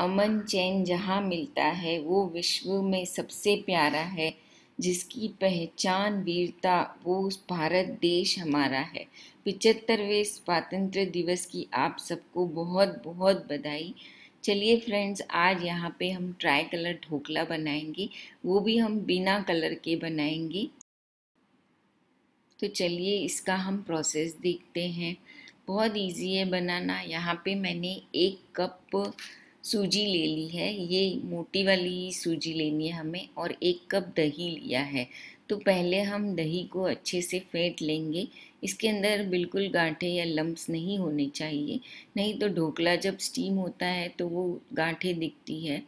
अमन चैन जहाँ मिलता है वो विश्व में सबसे प्यारा है जिसकी पहचान वीरता वो भारत देश हमारा है पिचहत्तरवें स्वातंत्र दिवस की आप सबको बहुत बहुत बधाई चलिए फ्रेंड्स आज यहाँ पे हम ट्राई कलर ढोकला बनाएंगे वो भी हम बिना कलर के बनाएंगे तो चलिए इसका हम प्रोसेस देखते हैं बहुत इजी है बनाना यहाँ पे मैंने एक कप सूजी ले ली है ये मोटी वाली सूजी लेनी है हमें और एक कप दही लिया है तो पहले हम दही को अच्छे से फेंट लेंगे इसके अंदर बिल्कुल गांठे या लम्ब्स नहीं होने चाहिए नहीं तो ढोकला जब स्टीम होता है तो वो गांठे दिखती है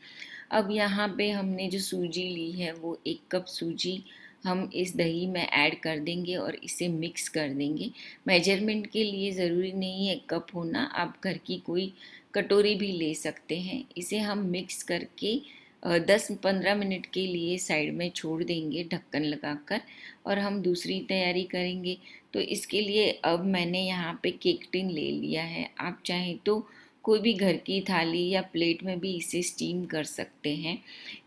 अब यहाँ पे हमने जो सूजी ली है वो एक कप सूजी हम इस दही में ऐड कर देंगे और इसे मिक्स कर देंगे मेजरमेंट के लिए ज़रूरी नहीं है कप होना आप घर की कोई कटोरी भी ले सकते हैं इसे हम मिक्स करके दस पंद्रह मिनट के लिए साइड में छोड़ देंगे ढक्कन लगाकर और हम दूसरी तैयारी करेंगे तो इसके लिए अब मैंने यहाँ पे केक टिन ले लिया है आप चाहें तो कोई भी घर की थाली या प्लेट में भी इसे स्टीम कर सकते हैं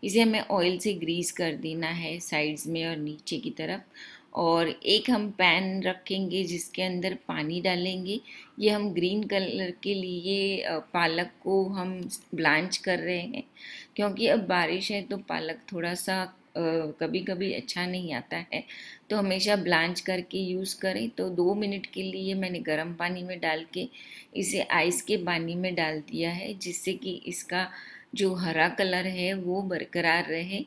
इसे हमें ऑयल से ग्रीस कर देना है साइड्स में और नीचे की तरफ और एक हम पैन रखेंगे जिसके अंदर पानी डालेंगे ये हम ग्रीन कलर के लिए पालक को हम ब्लांच कर रहे हैं क्योंकि अब बारिश है तो पालक थोड़ा सा कभी कभी अच्छा नहीं आता है तो हमेशा ब्लांच करके यूज़ करें तो दो मिनट के लिए मैंने गर्म पानी में डाल के इसे आइस के पानी में डाल दिया है जिससे कि इसका जो हरा कलर है वो बरकरार रहे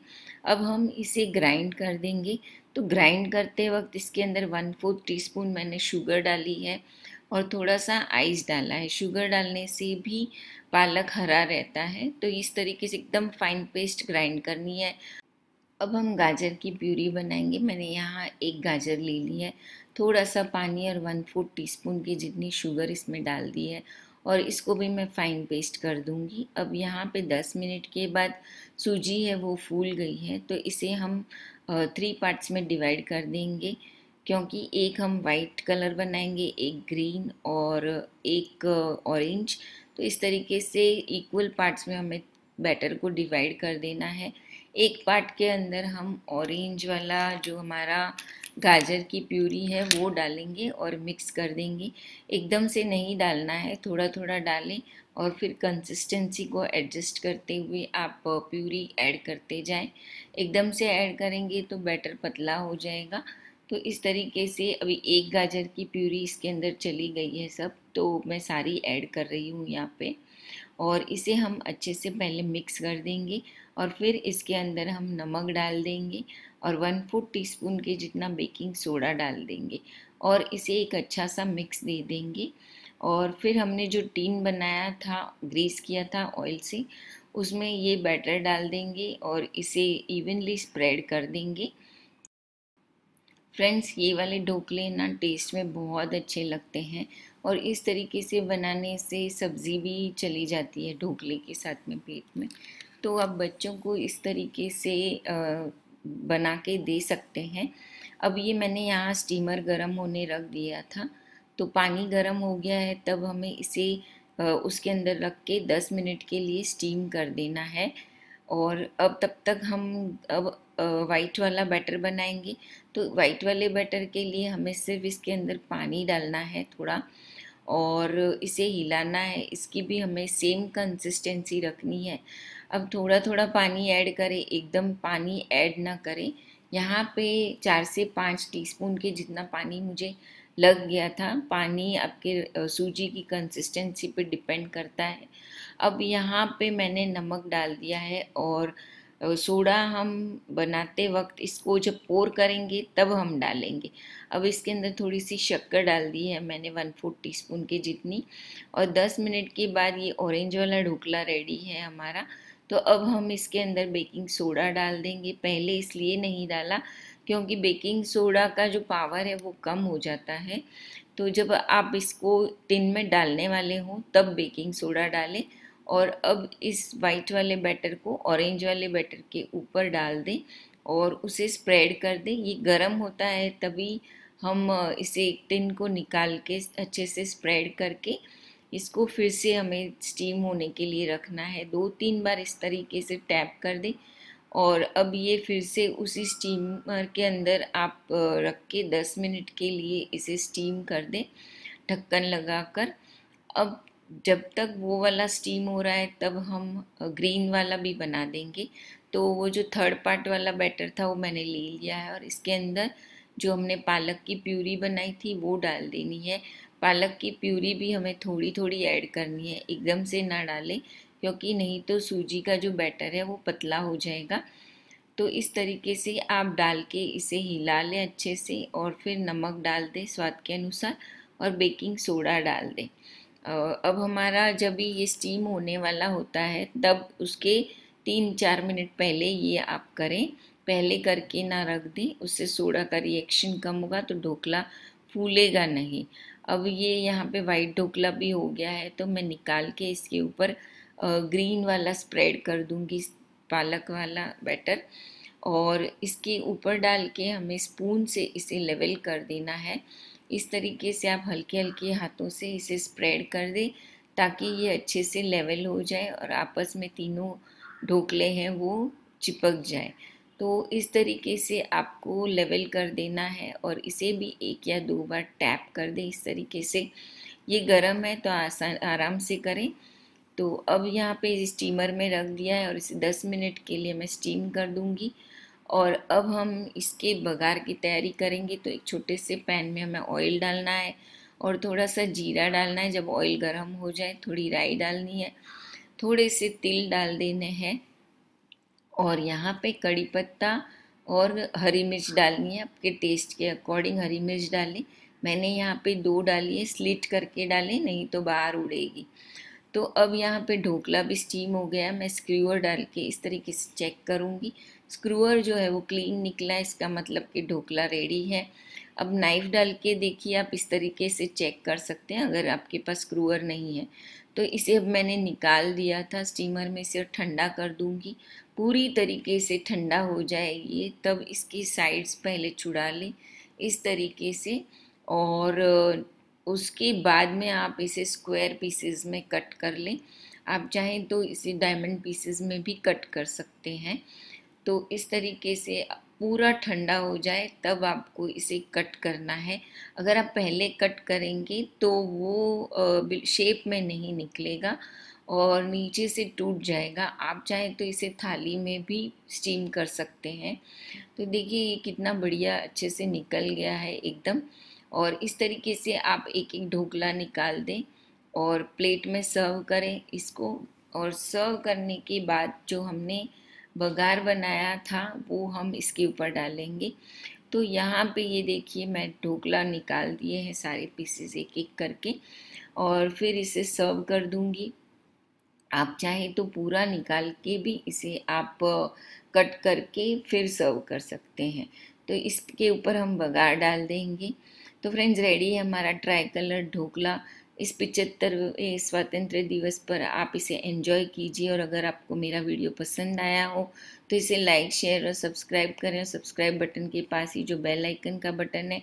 अब हम इसे ग्राइंड कर देंगे तो ग्राइंड करते वक्त इसके अंदर वन फोर्थ टी स्पून मैंने शुगर डाली है और थोड़ा सा आइस डाला है शुगर डालने से भी पालक हरा रहता है तो इस तरीके से एकदम फाइन पेस्ट ग्राइंड करनी है अब हम गाजर की प्यूरी बनाएंगे मैंने यहाँ एक गाजर ले ली है थोड़ा सा पानी और वन फोर्थ टीस्पून की जितनी शुगर इसमें डाल दी है और इसको भी मैं फाइन पेस्ट कर दूंगी अब यहाँ पे दस मिनट के बाद सूजी है वो फूल गई है तो इसे हम थ्री पार्ट्स में डिवाइड कर देंगे क्योंकि एक हम वाइट कलर बनाएंगे एक ग्रीन और एक ऑरेंज तो इस तरीके से इक्वल पार्ट्स में हमें बैटर को डिवाइड कर देना है एक पार्ट के अंदर हम ऑरेंज वाला जो हमारा गाजर की प्यूरी है वो डालेंगे और मिक्स कर देंगे एकदम से नहीं डालना है थोड़ा थोड़ा डालें और फिर कंसिस्टेंसी को एडजस्ट करते हुए आप प्यूरी ऐड करते जाएं एकदम से ऐड करेंगे तो बैटर पतला हो जाएगा तो इस तरीके से अभी एक गाजर की प्यूरी इसके अंदर चली गई है सब तो मैं सारी ऐड कर रही हूँ यहाँ पर और इसे हम अच्छे से पहले मिक्स कर देंगे और फिर इसके अंदर हम नमक डाल देंगे और वन टी टीस्पून के जितना बेकिंग सोडा डाल देंगे और इसे एक अच्छा सा मिक्स दे देंगे और फिर हमने जो टीन बनाया था ग्रीस किया था ऑयल से उसमें ये बैटर डाल देंगे और इसे इवनली स्प्रेड कर देंगे फ्रेंड्स ये वाले ढोकले ना टेस्ट में बहुत अच्छे लगते हैं और इस तरीके से बनाने से सब्ज़ी भी चली जाती है ढोकले के साथ में पेट में तो आप बच्चों को इस तरीके से बना के दे सकते हैं अब ये मैंने यहाँ स्टीमर गरम होने रख दिया था तो पानी गरम हो गया है तब हमें इसे उसके अंदर रख के 10 मिनट के लिए स्टीम कर देना है और अब तब तक हम अब वाइट वाला बैटर बनाएंगे तो वाइट वाले बैटर के लिए हमें सिर्फ इसके अंदर पानी डालना है थोड़ा और इसे हिलाना है इसकी भी हमें सेम कंसिस्टेंसी रखनी है अब थोड़ा थोड़ा पानी ऐड करें एकदम पानी ऐड ना करें यहाँ पे चार से पाँच टीस्पून के जितना पानी मुझे लग गया था पानी आपके सूजी की कंसिस्टेंसी पे डिपेंड करता है अब यहाँ पे मैंने नमक डाल दिया है और तो सोडा हम बनाते वक्त इसको जब पोर करेंगे तब हम डालेंगे अब इसके अंदर थोड़ी सी शक्कर डाल दी है मैंने वन फोर्थ टी स्पून की जितनी और दस मिनट के बाद ये ऑरेंज वाला ढोकला रेडी है हमारा तो अब हम इसके अंदर बेकिंग सोडा डाल देंगे पहले इसलिए नहीं डाला क्योंकि बेकिंग सोडा का जो पावर है वो कम हो जाता है तो जब आप इसको टिन में डालने वाले हों तब बेकिंग सोडा डालें और अब इस वाइट वाले बैटर को ऑरेंज वाले बैटर के ऊपर डाल दें और उसे स्प्रेड कर दें ये गर्म होता है तभी हम इसे एक टिन को निकाल के अच्छे से स्प्रेड करके इसको फिर से हमें स्टीम होने के लिए रखना है दो तीन बार इस तरीके से टैप कर दें और अब ये फिर से उसी स्टीमर के अंदर आप रख के दस मिनट के लिए इसे स्टीम कर दें ढक्कन लगाकर अब जब तक वो वाला स्टीम हो रहा है तब हम ग्रीन वाला भी बना देंगे तो वो जो थर्ड पार्ट वाला बैटर था वो मैंने ले लिया है और इसके अंदर जो हमने पालक की प्यूरी बनाई थी वो डाल देनी है पालक की प्यूरी भी हमें थोड़ी थोड़ी ऐड करनी है एकदम से ना डालें क्योंकि नहीं तो सूजी का जो बैटर है वो पतला हो जाएगा तो इस तरीके से आप डाल के इसे हिला लें अच्छे से और फिर नमक डाल दें स्वाद के अनुसार और बेकिंग सोडा डाल दें अब हमारा जब भी ये स्टीम होने वाला होता है तब उसके तीन चार मिनट पहले ये आप करें पहले करके ना रख दें उससे सोडा का रिएक्शन कम होगा तो ढोकला फूलेगा नहीं अब ये यहाँ पे वाइट ढोकला भी हो गया है तो मैं निकाल के इसके ऊपर ग्रीन वाला स्प्रेड कर दूँगी पालक वाला बैटर और इसके ऊपर डाल के हमें स्पून से इसे लेवल कर देना है इस तरीके से आप हल्के हल्के हाथों से इसे स्प्रेड कर दें ताकि ये अच्छे से लेवल हो जाए और आपस में तीनों ढोकले हैं वो चिपक जाए तो इस तरीके से आपको लेवल कर देना है और इसे भी एक या दो बार टैप कर दें इस तरीके से ये गर्म है तो आसान आराम से करें तो अब यहाँ पे स्टीमर में रख दिया है और इसे 10 मिनट के लिए मैं स्टीम कर दूँगी और अब हम इसके बघार की तैयारी करेंगे तो एक छोटे से पैन में हमें ऑयल डालना है और थोड़ा सा जीरा डालना है जब ऑयल गर्म हो जाए थोड़ी राई डालनी है थोड़े से तिल डाल देने हैं और यहाँ पे कड़ी पत्ता और हरी मिर्च डालनी है आपके टेस्ट के अकॉर्डिंग हरी मिर्च डालें मैंने यहाँ पे दो डाली है स्लिट करके डालें नहीं तो बाहर उड़ेगी तो अब यहाँ पे ढोकला भी स्टीम हो गया मैं स्क्रीवर डाल के इस तरीके से चेक करूँगी स्क्रूअर जो है वो क्लीन निकला इसका मतलब कि ढोकला रेडी है अब नाइफ़ डाल के देखिए आप इस तरीके से चेक कर सकते हैं अगर आपके पास स्क्रूअर नहीं है तो इसे अब मैंने निकाल दिया था स्टीमर में से ठंडा कर दूंगी पूरी तरीके से ठंडा हो जाएगी तब इसकी साइड्स पहले छुड़ा लें इस तरीके से और उसके बाद में आप इसे स्क्वायर पीसेस में कट कर लें आप चाहें तो इसे डायमंड पीसेस में भी कट कर सकते हैं तो इस तरीके से पूरा ठंडा हो जाए तब आपको इसे कट करना है अगर आप पहले कट करेंगे तो वो शेप में नहीं निकलेगा और नीचे से टूट जाएगा आप चाहें तो इसे थाली में भी स्टीम कर सकते हैं तो देखिए ये कितना बढ़िया अच्छे से निकल गया है एकदम और इस तरीके से आप एक एक ढोकला निकाल दें और प्लेट में सर्व करें इसको और सर्व करने के बाद जो हमने बघार बनाया था वो हम इसके ऊपर डालेंगे तो यहाँ पे ये देखिए मैं ढोकला निकाल दिए हैं सारे पीसेस एक एक करके और फिर इसे सर्व कर दूंगी आप चाहे तो पूरा निकाल के भी इसे आप कट करके फिर सर्व कर सकते हैं तो इसके ऊपर हम बघार डाल देंगे तो फ्रेंड्स रेडी है हमारा ट्राई कलर ढोकला इस पिचहत्तर स्वतंत्र दिवस पर आप इसे एंजॉय कीजिए और अगर आपको मेरा वीडियो पसंद आया हो तो इसे लाइक शेयर और सब्सक्राइब करें और सब्सक्राइब बटन के पास ही जो बेल आइकन का बटन है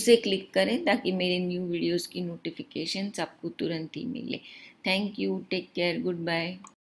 उसे क्लिक करें ताकि मेरे न्यू वीडियोस की नोटिफिकेशन आपको तुरंत ही मिले thank you take care good bye